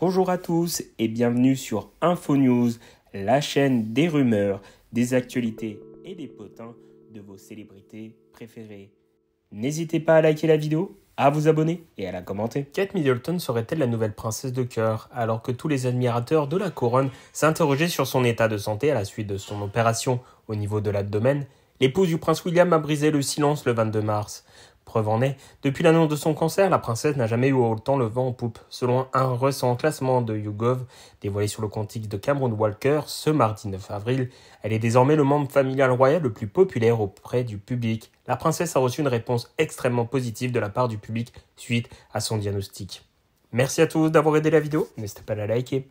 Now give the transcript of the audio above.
Bonjour à tous et bienvenue sur InfoNews, la chaîne des rumeurs, des actualités et des potins de vos célébrités préférées. N'hésitez pas à liker la vidéo, à vous abonner et à la commenter. Kate Middleton serait-elle la nouvelle princesse de cœur alors que tous les admirateurs de la couronne s'interrogeaient sur son état de santé à la suite de son opération au niveau de l'abdomen L'épouse du prince William a brisé le silence le 22 mars. Preuve en est, depuis l'annonce de son cancer, la princesse n'a jamais eu autant le vent en poupe. Selon un récent classement de YouGov, dévoilé sur le compte de Cameron Walker ce mardi 9 avril, elle est désormais le membre familial royal le plus populaire auprès du public. La princesse a reçu une réponse extrêmement positive de la part du public suite à son diagnostic. Merci à tous d'avoir aidé la vidéo, n'hésitez pas à la liker.